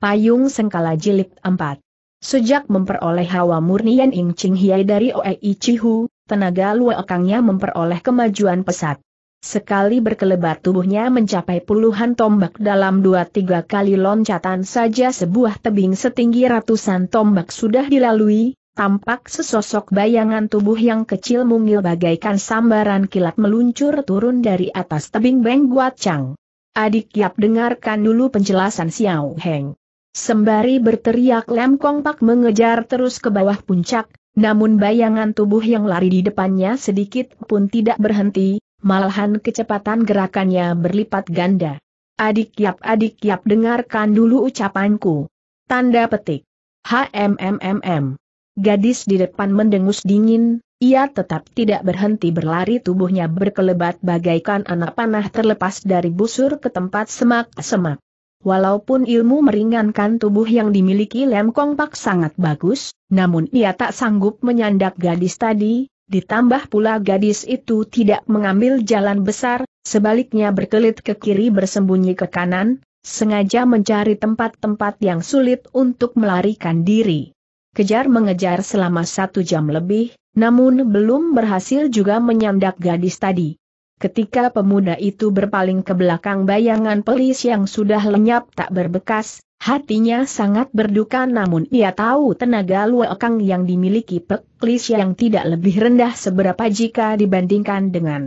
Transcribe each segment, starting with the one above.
Payung Sengkala Jilid 4 Sejak memperoleh hawa murni Yan Ing Ching Hiai dari Oei Chihu, tenaga luekangnya memperoleh kemajuan pesat. Sekali berkelebat tubuhnya mencapai puluhan tombak dalam dua tiga kali loncatan saja sebuah tebing setinggi ratusan tombak sudah dilalui, tampak sesosok bayangan tubuh yang kecil mungil bagaikan sambaran kilat meluncur turun dari atas tebing Beng Guat Chang. Adik Yap dengarkan dulu penjelasan Xiao Heng. Sembari berteriak Lem Kong Pak mengejar terus ke bawah puncak, namun bayangan tubuh yang lari di depannya sedikit pun tidak berhenti, malahan kecepatan gerakannya berlipat ganda. Adik Yap adik Yap dengarkan dulu ucapanku. Tanda petik. HMMMM. Gadis di depan mendengus dingin, ia tetap tidak berhenti berlari tubuhnya berkelebat bagaikan anak panah terlepas dari busur ke tempat semak-semak. Walaupun ilmu meringankan tubuh yang dimiliki Lem Kong Pak sangat bagus, namun ia tak sanggup menyandak gadis tadi, ditambah pula gadis itu tidak mengambil jalan besar, sebaliknya berkelit ke kiri bersembunyi ke kanan, sengaja mencari tempat-tempat yang sulit untuk melarikan diri. Kejar mengejar selama satu jam lebih, namun belum berhasil juga menyandak gadis tadi. Ketika pemuda itu berpaling ke belakang bayangan pelis yang sudah lenyap tak berbekas, hatinya sangat berduka namun ia tahu tenaga luakang yang dimiliki peklis yang tidak lebih rendah seberapa jika dibandingkan dengan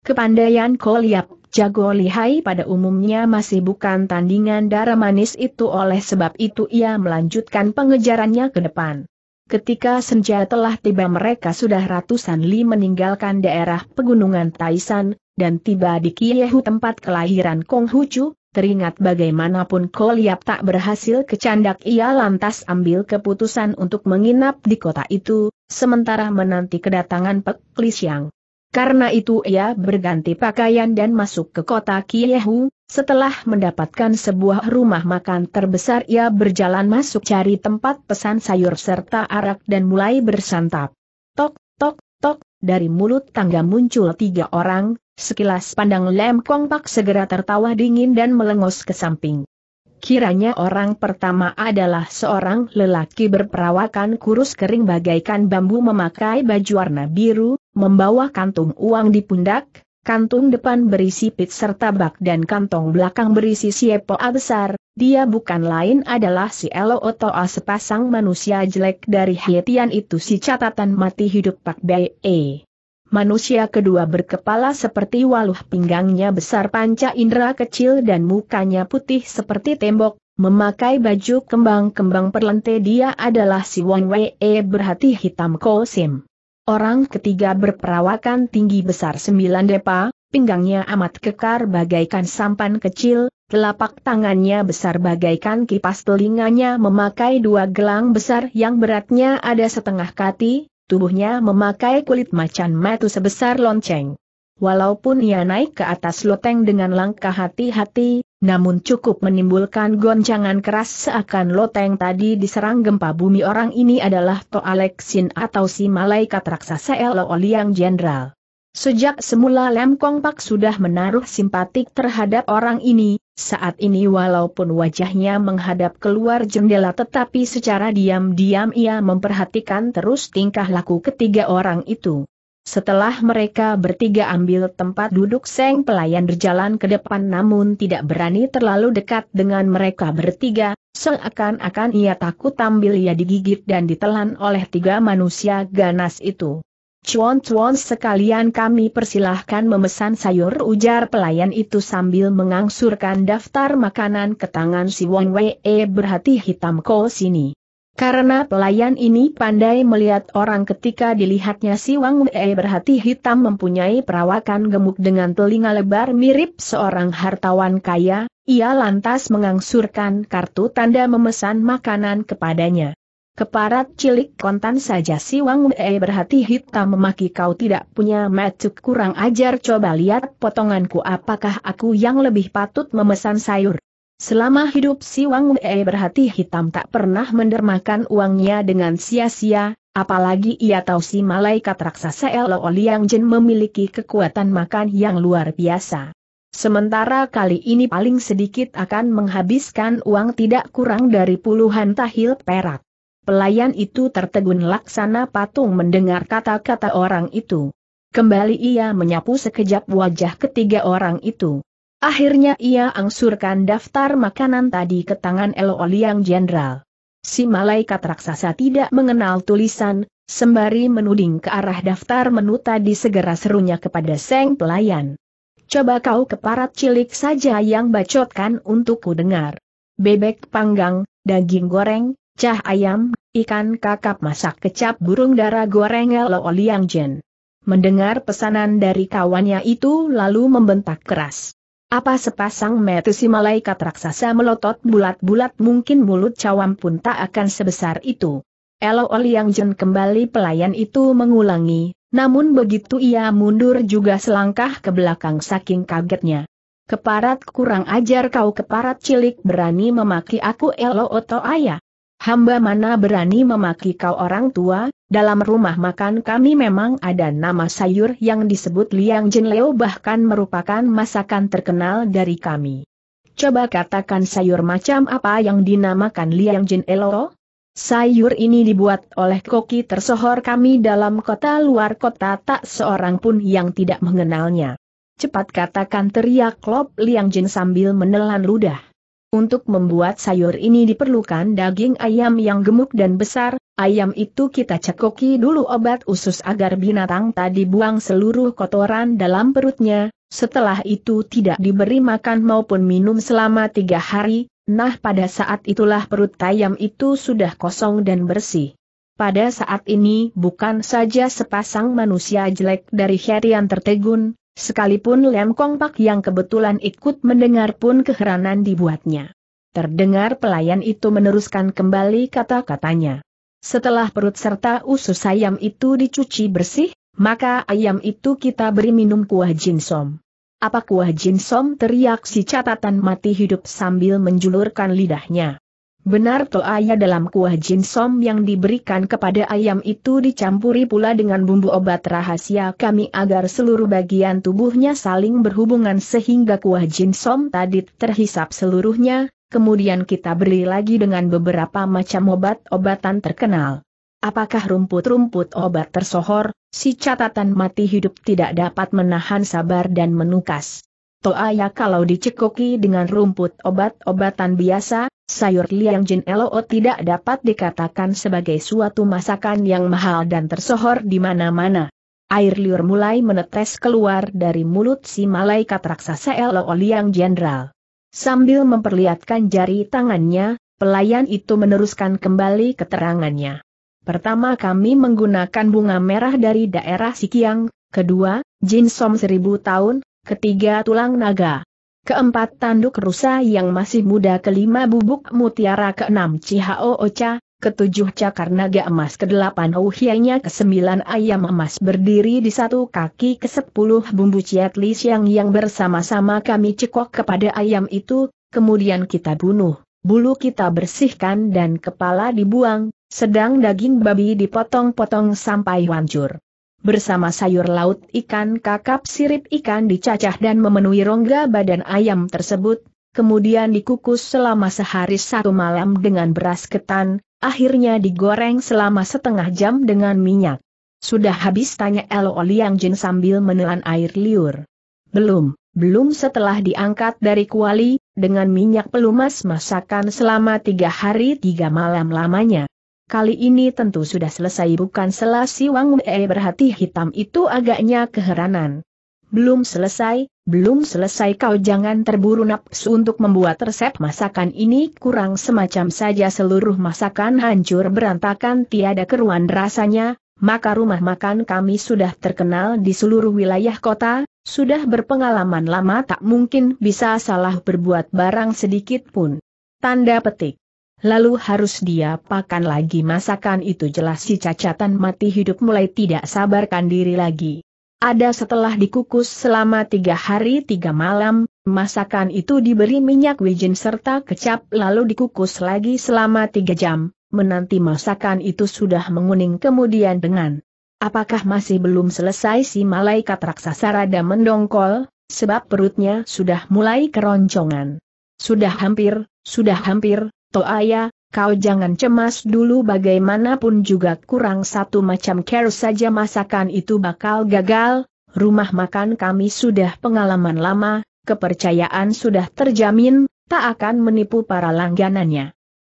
kepandaian koliap jago lihai pada umumnya masih bukan tandingan darah manis itu oleh sebab itu ia melanjutkan pengejarannya ke depan. Ketika senja telah tiba mereka sudah ratusan li meninggalkan daerah pegunungan Taisan, dan tiba di Kiehu tempat kelahiran Kong Hucu, teringat bagaimanapun Koliap tak berhasil kecandak ia lantas ambil keputusan untuk menginap di kota itu, sementara menanti kedatangan Pek Lisiang. Karena itu ia berganti pakaian dan masuk ke kota Kiehu, setelah mendapatkan sebuah rumah makan terbesar ia berjalan masuk cari tempat pesan sayur serta arak dan mulai bersantap. Tok, tok, tok, dari mulut tangga muncul tiga orang, sekilas pandang Lem Kong Pak segera tertawa dingin dan melengos ke samping. Kiranya orang pertama adalah seorang lelaki berperawakan kurus kering bagaikan bambu memakai baju warna biru, membawa kantung uang di pundak, kantung depan berisi pit serta bak dan kantong belakang berisi siepoa besar, dia bukan lain adalah si Elo Otoa sepasang manusia jelek dari Hietian itu si catatan mati hidup Pak Bae. Manusia kedua berkepala seperti waluh pinggangnya besar panca indera kecil dan mukanya putih seperti tembok, memakai baju kembang-kembang perlente dia adalah si Wang Wei berhati hitam Kosim. Orang ketiga berperawakan tinggi besar sembilan depa, pinggangnya amat kekar bagaikan sampan kecil, telapak tangannya besar bagaikan kipas telinganya memakai dua gelang besar yang beratnya ada setengah kati, tubuhnya memakai kulit macan metu sebesar lonceng. Walaupun ia naik ke atas loteng dengan langkah hati-hati, namun cukup menimbulkan goncangan keras seakan loteng tadi diserang gempa bumi orang ini adalah To Alexin atau si malaikat raksasa Elo Liang Jenderal. Sejak semula Lem Kong Pak sudah menaruh simpatik terhadap orang ini, saat ini walaupun wajahnya menghadap keluar jendela tetapi secara diam-diam ia memperhatikan terus tingkah laku ketiga orang itu. Setelah mereka bertiga ambil tempat duduk Seng pelayan berjalan ke depan namun tidak berani terlalu dekat dengan mereka bertiga, seakan-akan ia takut tampil ia digigit dan ditelan oleh tiga manusia ganas itu. Cuan-cuan sekalian kami persilahkan memesan sayur ujar pelayan itu sambil mengangsurkan daftar makanan ke tangan si Wong Wei eh, berhati hitam ko sini. Karena pelayan ini pandai melihat orang ketika dilihatnya si Wang Wei berhati hitam mempunyai perawakan gemuk dengan telinga lebar mirip seorang hartawan kaya, ia lantas mengangsurkan kartu tanda memesan makanan kepadanya. Keparat cilik kontan saja si Wang Wei berhati hitam memaki kau tidak punya macuk kurang ajar coba lihat potonganku apakah aku yang lebih patut memesan sayur. Selama hidup si Wang Wei berhati hitam tak pernah mendermakan uangnya dengan sia-sia, apalagi ia tahu si malaikat raksasa Elo Liang Jin memiliki kekuatan makan yang luar biasa. Sementara kali ini paling sedikit akan menghabiskan uang tidak kurang dari puluhan tahil perak. Pelayan itu tertegun laksana patung mendengar kata-kata orang itu. Kembali ia menyapu sekejap wajah ketiga orang itu. Akhirnya ia angsurkan daftar makanan tadi ke tangan Elo Oliang Jenderal. Si malaikat raksasa tidak mengenal tulisan, sembari menuding ke arah daftar menu tadi segera serunya kepada Seng pelayan. Coba kau keparat cilik saja yang bacotkan untuk ku dengar. Bebek panggang, daging goreng, cah ayam, ikan kakap masak kecap burung darah goreng Elo Oliang Jen. Mendengar pesanan dari kawannya itu lalu membentak keras. Apa sepasang mata si malaikat raksasa melotot bulat-bulat mungkin mulut cawam pun tak akan sebesar itu. Elo Oliang Jen kembali pelayan itu mengulangi, namun begitu ia mundur juga selangkah ke belakang saking kagetnya. Keparat kurang ajar kau keparat cilik berani memaki aku Elo Oto Ayah hamba mana berani memaki kau orang tua, dalam rumah makan kami memang ada nama sayur yang disebut liang jenleo bahkan merupakan masakan terkenal dari kami. Coba katakan sayur macam apa yang dinamakan liang jenleo? Sayur ini dibuat oleh koki tersohor kami dalam kota luar kota tak seorang pun yang tidak mengenalnya. Cepat katakan teriak Lop Liang Jin sambil menelan ludah. Untuk membuat sayur ini diperlukan daging ayam yang gemuk dan besar, ayam itu kita cekoki dulu obat usus agar binatang tadi buang seluruh kotoran dalam perutnya, setelah itu tidak diberi makan maupun minum selama tiga hari, nah pada saat itulah perut ayam itu sudah kosong dan bersih. Pada saat ini bukan saja sepasang manusia jelek dari Herian tertegun, Sekalipun Lem Kong Pak yang kebetulan ikut mendengar pun keheranan dibuatnya. Terdengar pelayan itu meneruskan kembali kata-katanya. Setelah perut serta usus ayam itu dicuci bersih, maka ayam itu kita beri minum kuah jinsom. Apa kuah jinsom teriak si catatan mati hidup sambil menjulurkan lidahnya. Benar ayah dalam kuah jinsom yang diberikan kepada ayam itu dicampuri pula dengan bumbu obat rahasia kami agar seluruh bagian tubuhnya saling berhubungan sehingga kuah jinsom tadi terhisap seluruhnya, kemudian kita beri lagi dengan beberapa macam obat-obatan terkenal. Apakah rumput-rumput obat tersohor, si catatan mati hidup tidak dapat menahan sabar dan menukas. Toaya kalau dicekoki dengan rumput obat-obatan biasa, Sayur liang Jin Elo tidak dapat dikatakan sebagai suatu masakan yang mahal dan tersohor di mana-mana. Air liur mulai menetes keluar dari mulut si malaikat raksasa Elo liang jenderal. Sambil memperlihatkan jari tangannya, pelayan itu meneruskan kembali keterangannya. Pertama kami menggunakan bunga merah dari daerah Sikiang, kedua, Jin Som seribu tahun, ketiga tulang naga keempat tanduk rusa yang masih muda kelima bubuk mutiara keenam Cihao Ocha, ketujuh cakar naga emas kedelapan uhianya kesembilan ayam emas berdiri di satu kaki kesepuluh bumbu ciat li yang bersama-sama kami cekok kepada ayam itu, kemudian kita bunuh, bulu kita bersihkan dan kepala dibuang, sedang daging babi dipotong-potong sampai hancur. Bersama sayur laut ikan kakap sirip ikan dicacah dan memenuhi rongga badan ayam tersebut, kemudian dikukus selama sehari satu malam dengan beras ketan, akhirnya digoreng selama setengah jam dengan minyak. Sudah habis tanya Elo Liang Jin sambil menelan air liur. Belum, belum setelah diangkat dari kuali, dengan minyak pelumas masakan selama tiga hari tiga malam lamanya. Kali ini tentu sudah selesai bukan selasi Wang Wei berhati hitam itu agaknya keheranan. Belum selesai, belum selesai kau jangan terburu nafsu untuk membuat resep masakan ini kurang semacam saja seluruh masakan hancur berantakan tiada keruan rasanya, maka rumah makan kami sudah terkenal di seluruh wilayah kota, sudah berpengalaman lama tak mungkin bisa salah berbuat barang sedikit pun. Tanda petik lalu harus dia pakan lagi masakan itu jelas si cacatan mati hidup mulai tidak sabarkan diri lagi. Ada setelah dikukus selama tiga hari tiga malam, masakan itu diberi minyak wijen serta kecap lalu dikukus lagi selama tiga jam, menanti masakan itu sudah menguning kemudian dengan Apakah masih belum selesai si malaikat raksasa rada mendongkol, sebab perutnya sudah mulai keroncongan. Sudah hampir, sudah hampir, Toaya, kau jangan cemas dulu bagaimanapun juga kurang satu macam care saja masakan itu bakal gagal, rumah makan kami sudah pengalaman lama, kepercayaan sudah terjamin, tak akan menipu para langganannya.